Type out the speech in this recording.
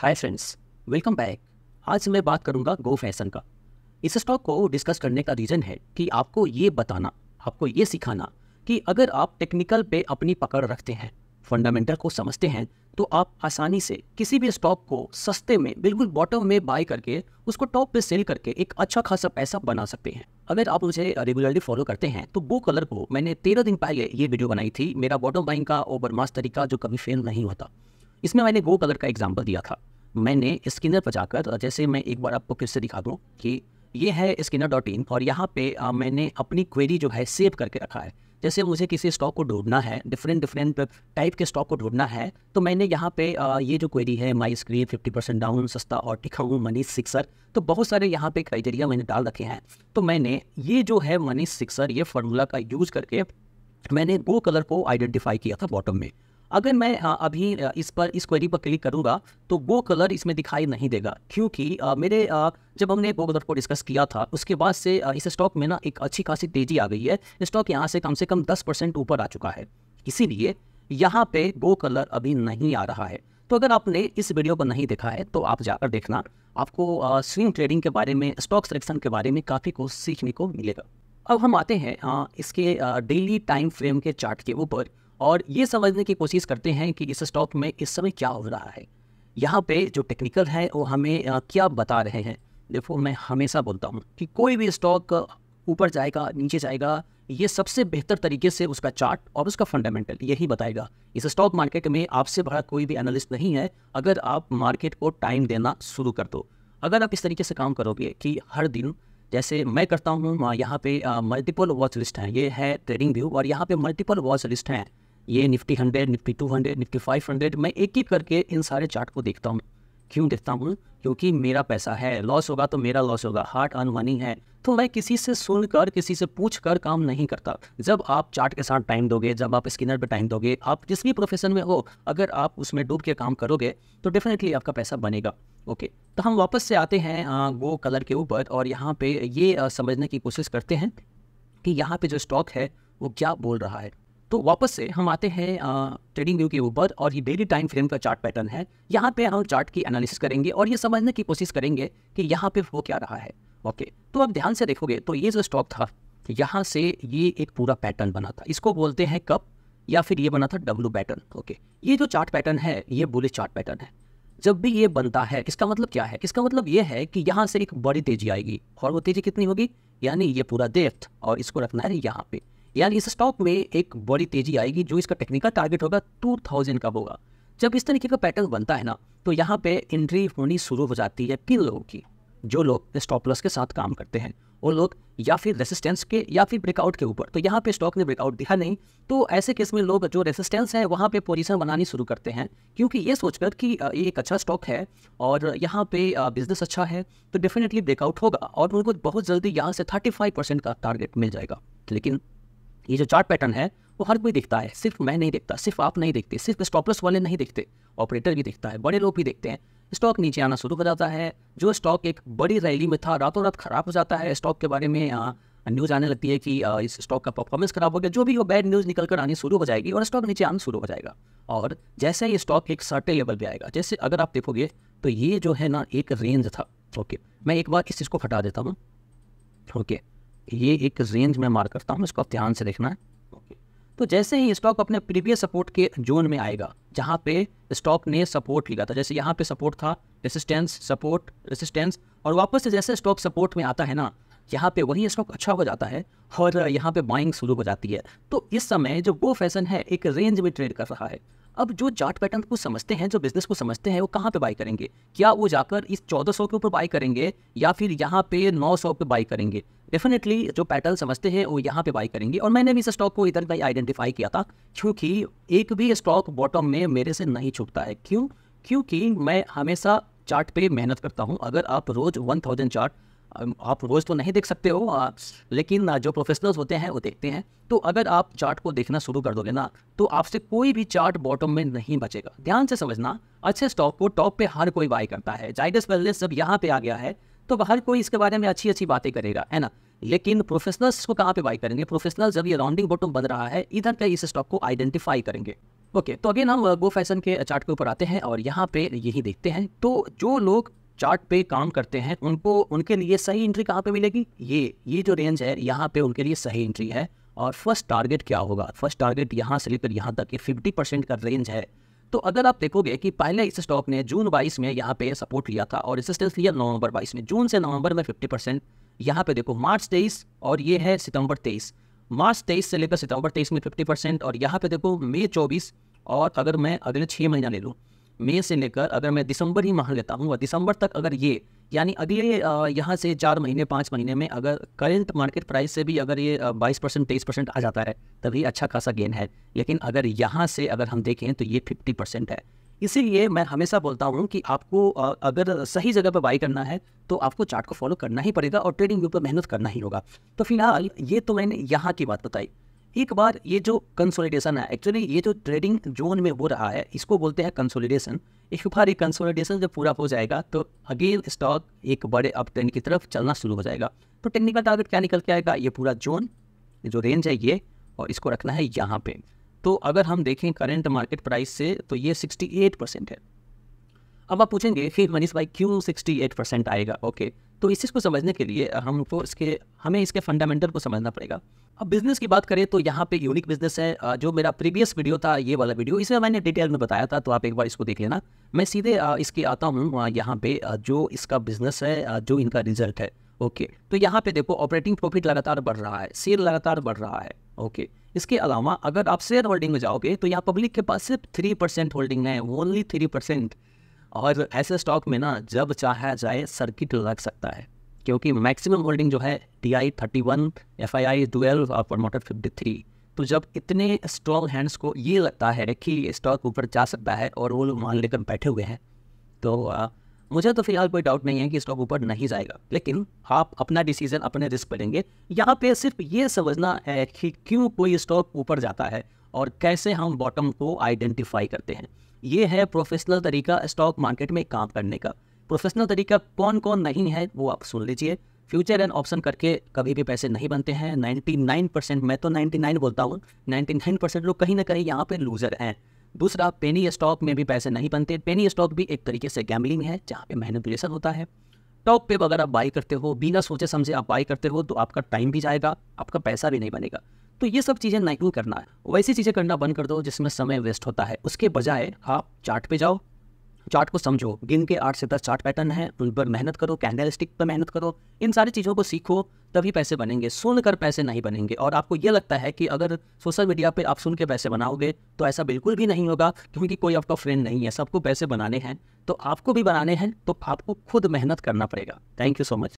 hi friends welcome back आज मैं बात करूंगा गो फैशन का इस स्टॉक को डिस्कस करने का रीज़न है कि आपको ये बताना आपको ये सिखाना कि अगर आप टेक्निकल पे अपनी पकड़ रखते हैं फंडामेंटल को समझते हैं तो आप आसानी से किसी भी स्टॉक को सस्ते में बिल्कुल बॉटम में बाय करके उसको टॉप पे सेल करके एक अच्छा खासा पैसा बना सकते हैं अगर आप मुझे रेगुलरली फॉलो करते हैं तो वो कलर को मैंने तेरह दिन पहले ये वीडियो बनाई थी मेरा बॉटम बाइंग का ओवर तरीका जो कभी फेल नहीं होता इसमें मैंने वो कलर का एग्जाम्पल दिया था मैंने स्किनर पर जाकर जैसे मैं एक बार आपको फिर से दिखा दूँ कि ये है स्किनर डॉट इन और यहाँ पे आ, मैंने अपनी क्वेरी जो है सेव करके रखा है जैसे मुझे किसी स्टॉक को ढूंढना है डिफरेंट डिफरेंट टाइप के स्टॉक को ढूंढना है तो मैंने यहाँ पे आ, ये जो क्वेरी है my screen fifty percent down सस्ता और टिका हूँ मनीष सिक्सर तो बहुत सारे यहाँ पे क्राइटेरिया मैंने डाल रखे हैं तो मैंने ये जो है मनीष सिक्सर ये फार्मूला का यूज़ करके मैंने वो कलर को आइडेंटिफाई किया था बॉटम में अगर मैं अभी इस पर इस क्वेरी पर क्लिक करूँगा तो वो कलर इसमें दिखाई नहीं देगा क्योंकि मेरे जब हमने वो कलर को डिस्कस किया था उसके बाद से इस स्टॉक में ना एक अच्छी खासी तेजी आ गई है स्टॉक यहाँ से कम से कम दस परसेंट ऊपर आ चुका है इसीलिए यहाँ पे वो कलर अभी नहीं आ रहा है तो अगर आपने इस वीडियो को नहीं देखा है तो आप जाकर देखना आपको स्विंग ट्रेडिंग के बारे में स्टॉक सिलेक्शन के बारे में काफ़ी कुछ सीखने को मिलेगा अब हम आते हैं आ, इसके डेली टाइम फ्रेम के चार्ट के ऊपर और ये समझने की कोशिश करते हैं कि इस स्टॉक में इस समय क्या हो रहा है यहाँ पे जो टेक्निकल है वो हमें क्या बता रहे हैं देखो मैं हमेशा बोलता हूँ कि कोई भी स्टॉक ऊपर जाएगा नीचे जाएगा ये सबसे बेहतर तरीके से उसका चार्ट और उसका फंडामेंटल यही बताएगा इस स्टॉक मार्केट में आपसे बड़ा कोई भी एनालिस्ट नहीं है अगर आप मार्केट को टाइम देना शुरू कर दो अगर आप इस तरीके से काम करोगे कि हर दिन जैसे मैं करता हूँ यहाँ पे मल्टीपल वॉच लिस्ट हैं ये है ट्रेडिंग व्यू और यहाँ पे मल्टीपल वॉच लिस्ट हैं ये Nifty hundred Nifty two hundred Nifty five hundred मैं एक एक करके इन सारे चार्ट को देखता हूँ क्यों देखता हूँ क्योंकि मेरा पैसा है लॉस होगा तो मेरा लॉस होगा हार्ट अन मनी है तो मैं किसी से सुनकर किसी से पूछ कर काम नहीं करता जब आप चार्ट के साथ टाइम दोगे जब आप स्किनर पर टाइम दोगे आप जिस भी प्रोफेशन में हो अगर आप उसमें डूब के काम करोगे तो डेफिनेटली आपका पैसा बनेगा ओके तो हम वापस से आते हैं आ, वो कलर के ऊपर और यहाँ पे ये आ, समझने की कोशिश करते हैं कि यहाँ पे जो स्टॉक है वो क्या बोल रहा है तो वापस से हम आते हैं ट्रेडिंग व्यू के ऊपर और ये डेली टाइम फ्रेम का चार्ट पैटर्न है यहाँ पे हम चार्ट की एनालिसिस करेंगे और ये समझने की कोशिश करेंगे कि यहाँ पे हो क्या रहा है ओके तो आप ध्यान से देखोगे तो ये जो स्टॉक था यहाँ से ये एक पूरा पैटर्न बना था इसको बोलते हैं कप या फिर ये बना था डब्लू पैटर्न ओके ये जो चार्ट पैटर्न है ये बुलिश चार्ट पैटर्न है जब भी ये बनता है इसका मतलब क्या है इसका मतलब ये है कि यहाँ से एक बड़ी तेजी आएगी और वो तेजी कितनी होगी यानी ये पूरा देफ्थ और इसको रखना है यहाँ पे यार इस स्टॉक में एक बड़ी तेजी आएगी जो इसका टेक्निकल टारगेट होगा टू थाउजेंड का होगा जब इस तरीके का पैटर्न बनता है ना तो यहाँ पे एंट्री होनी शुरू हो जाती है किन लोगों की जो लोग स्टॉप लॉस के साथ काम करते हैं वो लोग या फिर रेसिस्टेंस के या फिर ब्रेकआउट के ऊपर तो यहाँ पे स्टॉक ने ब्रेकआउट दिखा नहीं तो ऐसे केस में लोग जो रेसिस्टेंस है वहाँ पे पोजीशन बनानी शुरू करते हैं क्योंकि ये सोचकर कि ये एक अच्छा स्टॉक है और यहाँ पे बिजनेस अच्छा है तो डेफिनेटली ब्रेकआउट होगा और उनको बहुत जल्दी यहाँ से थर्टी फाइव परसेंट का टारगेट मिल जाएगा लेकिन ये जो चार्ट पैटर्न है वो हर कोई देखता है सिर्फ मैं नहीं देखता सिर्फ आप नहीं देखते सिर्फ स्टॉपलस वाले नहीं देखते ऑपरेटर भी देखता है बड़े लोग भी देखते हैं स्टॉक नीचे आना शुरू हो जाता है जो स्टॉक एक बड़ी रैली में था रातों रात खराब हो जाता है स्टॉक के बारे में न्यूज़ आने लगती है कि इस स्टॉक का परफॉर्मेंस खराब हो गया जो भी वो बैड न्यूज़ निकल कर आनी शुरू हो जाएगी और स्टॉक नीचे आना शुरू हो जाएगा और जैसे ये स्टॉक एक सर्टे लेवल पर आएगा जैसे अगर आप देखोगे तो ये जो है ना एक रेंज था ओके मैं एक बार इस चीज़ को हटा देता हूँ ओके ये एक रेंज में मार्क करता हूँ इसको आप ध्यान से देखना है तो जैसे ही स्टॉक अपने प्रीवियस सपोर्ट के जोन में आएगा जहाँ पे स्टॉक ने सपोर्ट लिया था जैसे यहाँ पे सपोर्ट था रेसिस्टेंस सपोर्ट रेसिस्टेंस और वापस से जैसे स्टॉक सपोर्ट में आता है ना यहाँ पे वही स्टॉक अच्छा हो जाता है और यहाँ पे बाइंग शुरू हो जाती है तो इस समय जो वो फैशन है एक रेंज में ट्रेड कर रहा है अब जो चार्ट पैटर्न को समझते हैं जो बिजनेस को समझते हैं वो कहाँ पे बाई करेंगे क्या वो जाकर इस चौदह सौ के ऊपर बाई करेंगे या फिर यहाँ पे सौ पे बाई करेंगे डेफिनेटली जो पैटर्न समझते हैं वो यहाँ पे बाई करेंगे और मैंने भी इस स्टॉक को इधर का आइडेंटिफाई किया था क्योंकि एक भी स्टॉक बॉटम में मेरे से नहीं छुपता है क्यों क्योंकि मैं हमेशा चार्ट पे मेहनत करता हूँ अगर आप रोज़ वन थाउजेंड चार्ट आप रोज़ तो नहीं देख सकते हो लेकिन जो प्रोफेशनल्स होते हैं वो देखते हैं तो अगर आप चार्ट को देखना शुरू कर दोगे ना तो आपसे कोई भी चार्ट बॉटम में नहीं बचेगा ध्यान से समझना अच्छे स्टॉक को टॉप पे हर कोई बाई करता है जाइडस वेलनेस जब यहाँ पे आ गया है तो हर कोई इसके बारे में अच्छी अच्छी बातें करेगा है ना लेकिन प्रोफेशनल्स को कहाँ पे बाई करेंगे प्रोफेशनल जब ये राउंडिंग बॉटम बन रहा है इधर का इस स्टॉक को आइडेंटिफाई करेंगे ओके okay, तो अगेन हम गो फैशन के चार्ट के ऊपर आते हैं और यहाँ पे यही देखते हैं तो जो लोग चार्ट पे काम करते हैं उनको उनके लिए सही एंट्री कहाँ पे मिलेगी ये ये जो रेंज है यहाँ पे उनके लिए सही एंट्री है और फर्स्ट टारगेट क्या होगा फर्स्ट टारगेट यहाँ से लेकर यहाँ तक ये फिफ्टी परसेंट का रेंज है तो अगर आप देखोगे कि पहले इस स्टॉक ने जून बाईस में यहाँ पे सपोर्ट लिया था और रेसिस्टेंस लिया नवंबर बाईस में जून से नवंबर में फिफ्टी परसेंट यहाँ पे देखो मार्च तेईस और ये है सितंबर तेईस मार्च तेईस से लेकर सितंबर तेईस में फिफ्टी परसेंट और यहाँ पे देखो मई चौबीस और अगर मैं अगले छः महीना ले लूँ मई से लेकर अगर मैं दिसंबर ही मान लेता हूँ दिसंबर तक अगर ये यानी अगले यहाँ से चार महीने पाँच महीने में अगर करेंट मार्केट प्राइस से भी अगर ये बाईस परसेंट तेईस परसेंट आ जाता है तभी अच्छा खासा गेन है लेकिन अगर यहाँ से अगर हम देखें तो ये फिफ्टी परसेंट है इसीलिए मैं हमेशा बोलता हूँ कि आपको अगर सही जगह पर बाई करना है तो आपको चार्ट को फॉलो करना ही पड़ेगा और ट्रेडिंग व्यू पर मेहनत करना ही होगा तो फिलहाल ये तो मैंने यहाँ की बात बताई एक बार ये जो कंसोलिडेशन है एक्चुअली ये जो ट्रेडिंग जोन में हो रहा है इसको बोलते हैं कंसोलिडेशन एक बार ये कंसोलिडेशन जब पूरा हो जाएगा तो अगेन स्टॉक एक बड़े अप ट्रेंड की तरफ चलना शुरू हो जाएगा तो टेक्निकल टारगेट क्या निकल के आएगा ये पूरा जोन जो रेंज है ये और इसको रखना है यहाँ पे तो अगर हम देखें करंट मार्केट प्राइस से तो ये 68 परसेंट है अब आप पूछेंगे कि मनीष भाई क्यों 68 परसेंट आएगा ओके तो इस चीज़ को समझने के लिए हमको इसके हमें इसके फंडामेंटल को समझना पड़ेगा अब बिजनेस की बात करें तो यहाँ पे यूनिक बिजनेस है जो मेरा प्रीवियस वीडियो था ये वाला वीडियो इसमें मैंने डिटेल में बताया था तो आप एक बार इसको देख लेना मैं सीधे इसके आता हूँ यहाँ पे जो इसका बिजनेस है जो इनका रिजल्ट है ओके तो यहाँ पे देखो ऑपरेटिंग प्रॉफिट लगातार बढ़ रहा है सेल लगातार बढ़ रहा है ओके इसके अलावा अगर आप शेयर होल्डिंग में जाओगे तो यहाँ पब्लिक के पास सिर्फ थ्री परसेंट होल्डिंग है ओनली थ्री परसेंट और ऐसे स्टॉक में ना जब चाहे जाए सर्किट लग सकता है क्योंकि मैक्सिमम होल्डिंग जो है D I thirty one F I I twelve और प्रमोटर फिफ्टी थ्री तो जब इतने स्ट्रॉन्ग हैंड्स को ये लगता है कि स्टॉक ऊपर जा सकता है और वो लोग मान लेकर बैठे हुए हैं तो आ, मुझे तो फिलहाल कोई डाउट नहीं है कि स्टॉक ऊपर नहीं जाएगा लेकिन आप अपना डिसीजन अपने रिस्क पर लेंगे यहाँ पे सिर्फ ये समझना है कि क्यों कोई स्टॉक ऊपर जाता है और कैसे हम बॉटम को आइडेंटिफाई करते हैं ये है प्रोफेशनल तरीका स्टॉक मार्केट में काम करने का प्रोफेशनल तरीका कौन कौन नहीं है वो आप सुन लीजिए फ्यूचर एंड ऑप्शन करके कभी भी पैसे नहीं बनते हैं 99 परसेंट मैं तो 99 बोलता हूँ 99 परसेंट लोग कहीं ना कहीं यहाँ पे लूज़र हैं दूसरा पेनी स्टॉक में भी पैसे नहीं बनते पेनी स्टॉक भी एक तरीके से गैम्बलिंग है जहाँ पे मैनिपुलेशन होता है टॉप पे अगर आप बाई करते हो बिना सोचे समझे आप बाई करते हो तो आपका टाइम भी जाएगा आपका पैसा भी नहीं बनेगा तो ये सब चीज़ें नहीं करना है वैसी चीज़ें करना बंद कर दो जिसमें समय वेस्ट होता है उसके बजाय आप चार्ट पे जाओ चार्ट को समझो गिन के आठ से दस चार्ट पैटर्न है उन पर मेहनत करो कैंडल स्टिक पर मेहनत करो इन सारी चीज़ों को सीखो तभी पैसे बनेंगे सुन कर पैसे नहीं बनेंगे और आपको यह लगता है कि अगर सोशल मीडिया पर आप सुन के पैसे बनाओगे तो ऐसा बिल्कुल भी नहीं होगा क्योंकि कोई आपका फ्रेंड नहीं है सबको पैसे बनाने हैं तो आपको भी बनाने हैं तो आपको खुद मेहनत करना पड़ेगा थैंक यू सो मच